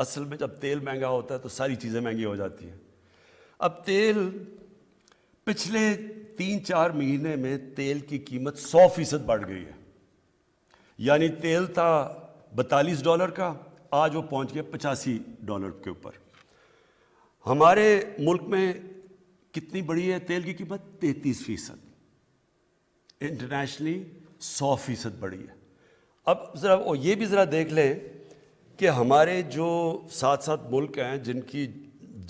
असल में जब तेल महंगा होता है तो सारी चीज़ें महंगी हो जाती हैं अब तेल पिछले तीन चार महीने में तेल की कीमत सौ फीसद बढ़ गई है यानी तेल था बतालीस डॉलर का आज वो पहुंच गया पचासी डॉलर के ऊपर हमारे मुल्क में कितनी बड़ी है तेल की कीमत तैतीस फीसद इंटरनेशनली सौ फीसद बढ़ी है अब ज़रा ये भी ज़रा देख लें कि हमारे जो सात सात मुल्क हैं जिनकी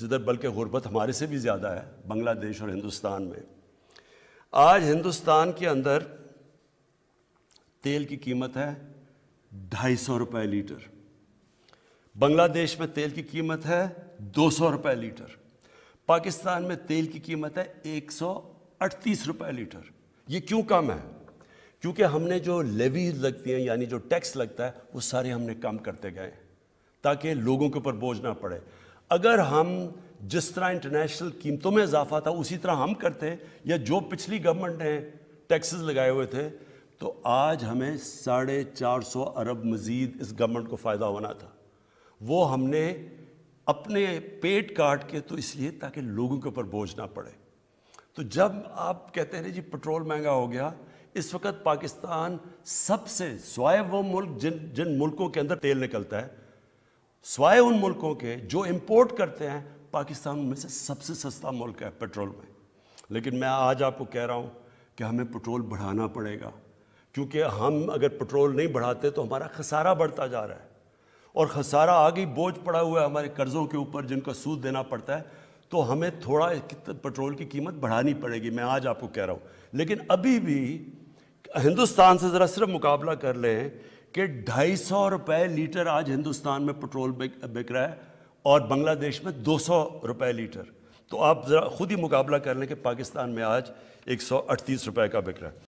जिधर बल्कि गुर्बत हमारे से भी ज़्यादा है बांग्लादेश और हिंदुस्तान में आज हिंदुस्तान के अंदर तेल की कीमत है ढाई सौ रुपये लीटर बांग्लादेश में तेल की कीमत है दो सौ रुपये लीटर पाकिस्तान में तेल की कीमत है एक सौ अड़तीस रुपये लीटर ये क्यों कम है क्योंकि हमने जो लेवीज लगती हैं यानी जो टैक्स लगता है वो सारे हमने कम करते गए ताकि लोगों के ऊपर बोझ ना पड़े अगर हम जिस तरह इंटरनेशनल कीमतों में इजाफा था उसी तरह हम करते या जो पिछली गवर्नमेंट ने टैक्सेस लगाए हुए थे तो आज हमें साढ़े चार सौ अरब मज़ीद इस गवर्नमेंट को फ़ायदा होना था वो हमने अपने पेट काट के तो इसलिए ताकि लोगों के ऊपर बोझ ना पड़े तो जब आप कहते हैं जी पेट्रोल महंगा हो गया इस वक्त पाकिस्तान सबसे स्वाय वो मुल्क जिन जिन मुल्कों के अंदर तेल निकलता है स्वाय उन मुल्कों के जो इम्पोर्ट करते हैं पाकिस्तान में से सबसे सस्ता मुल्क है पेट्रोल में लेकिन मैं आज आपको कह रहा हूँ कि हमें पेट्रोल बढ़ाना पड़ेगा क्योंकि हम अगर पेट्रोल नहीं बढ़ाते तो हमारा खसारा बढ़ता जा रहा है और खसारा आगे बोझ पड़ा हुआ है हमारे कर्ज़ों के ऊपर जिनका सूद देना पड़ता है तो हमें थोड़ा पेट्रोल की कीमत बढ़ानी पड़ेगी मैं आज आपको कह रहा हूँ लेकिन अभी भी हिंदुस्तान से ज़रा सिर्फ मुकाबला कर लें कि ढाई सौ रुपये लीटर आज हिंदुस्तान में पेट्रोल बिक रहा है और बांग्लादेश में दो सौ रुपये लीटर तो आप ज़रा खुद ही मुकाबला कर लें कि पाकिस्तान में आज एक सौ अड़तीस रुपये का बिक रहा है